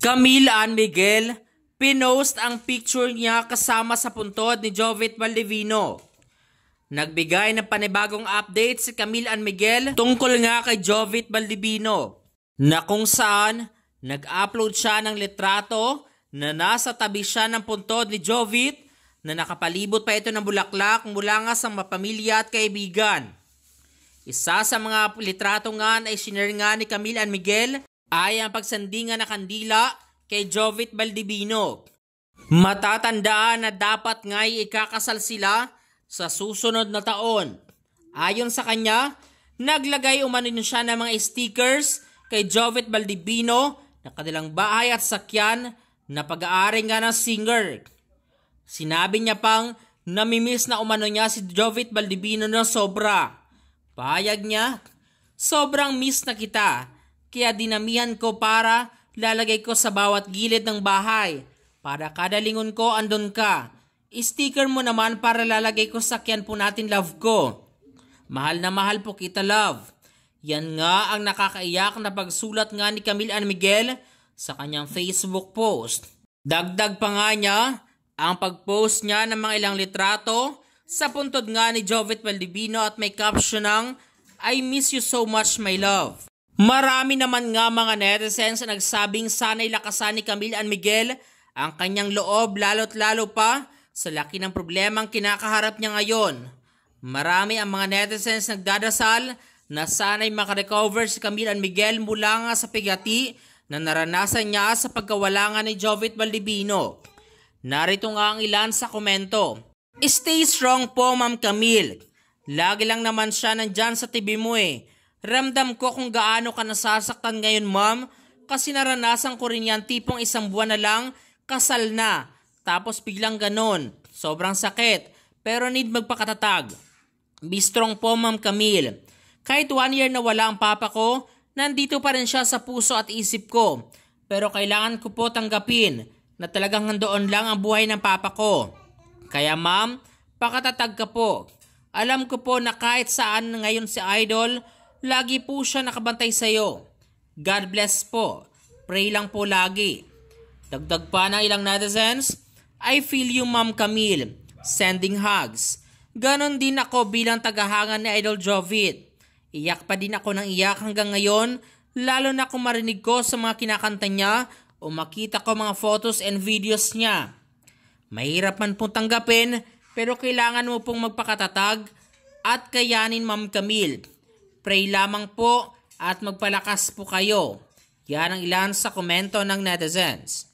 Camille Ann Miguel, pinost ang picture niya kasama sa puntod ni Jovet Valdivino. Nagbigay ng panibagong update si Camille Ann Miguel tungkol nga kay Jovet Valdivino na kung saan nag-upload siya ng litrato na nasa tabi siya ng puntod ni Jovet na nakapalibot pa ito ng bulaklak mula nga sa mapamilya at kaibigan. Isa sa mga litrato nga ay sinare nga ni Camille and Miguel ay ang pagsandingan na kandila kay Jovit Baldivino. Matatandaan na dapat nga'y ikakasal sila sa susunod na taon. Ayon sa kanya, naglagay umano siya ng mga stickers kay Jovit Baldivino na kanilang bahay at sakyan na pag-aari nga ng singer. Sinabi niya pang namimiss na umano niya si Jovit Baldivino na sobra. Pahayag niya, sobrang miss na kita kaya dinamihan ko para lalagay ko sa bawat gilid ng bahay. Para kada lingon ko, andon ka. Sticker mo naman para lalagay ko sa kyan po natin, love ko. Mahal na mahal po kita, love. Yan nga ang nakakaiyak na pagsulat nga ni Camille Ann Miguel sa kanyang Facebook post. Dagdag pa nga niya ang pag-post niya ng mga ilang litrato sa puntod nga ni Jovet Valdivino at may caption ng I miss you so much my love. Marami naman nga mga netizens na nagsabing sana'y lakasan ni Camille and Miguel ang kanyang loob lalo't lalo pa sa laki ng problemang kinakaharap niya ngayon. Marami ang mga netizens nagdadasal na sana'y makarecover si Camille and Miguel mula nga sa pigati na naranasan niya sa pagkawalangan ni Jovit Valdivino. Narito nga ang ilan sa komento. Stay strong po Ma'am Camille. Lagi lang naman siya nandyan sa TV mo eh Ramdam ko kung gaano ka nasasaktan ngayon, ma'am, kasi naranasan ko rin yan tipong isang buwan na lang, kasal na, tapos biglang ganon. Sobrang sakit, pero need magpakatatag. Be strong po, ma'am Camille. Kahit one year na wala ang papa ko, nandito pa rin siya sa puso at isip ko. Pero kailangan ko po tanggapin na talagang nandoon lang ang buhay ng papa ko. Kaya ma'am, pakatatag ka po. Alam ko po na kahit saan ngayon si Idol, Lagi po siya nakabantay sa iyo. God bless po. Pray lang po lagi. Dagdag pa ng ilang netizens, I feel you Ma'am Camille. Sending hugs. Ganon din ako bilang tagahangan ni Idol Jovit. Iyak pa din ako ng iyak hanggang ngayon, lalo na kung marinig ko sa mga kinakanta niya o makita ko mga photos and videos niya. Mahirap man pong tanggapin, pero kailangan mo pong magpakatatag at kayanin Ma'am Camille Mag-pray lamang po at magpalakas po kayo. Yan ang ilan sa komento ng netizens.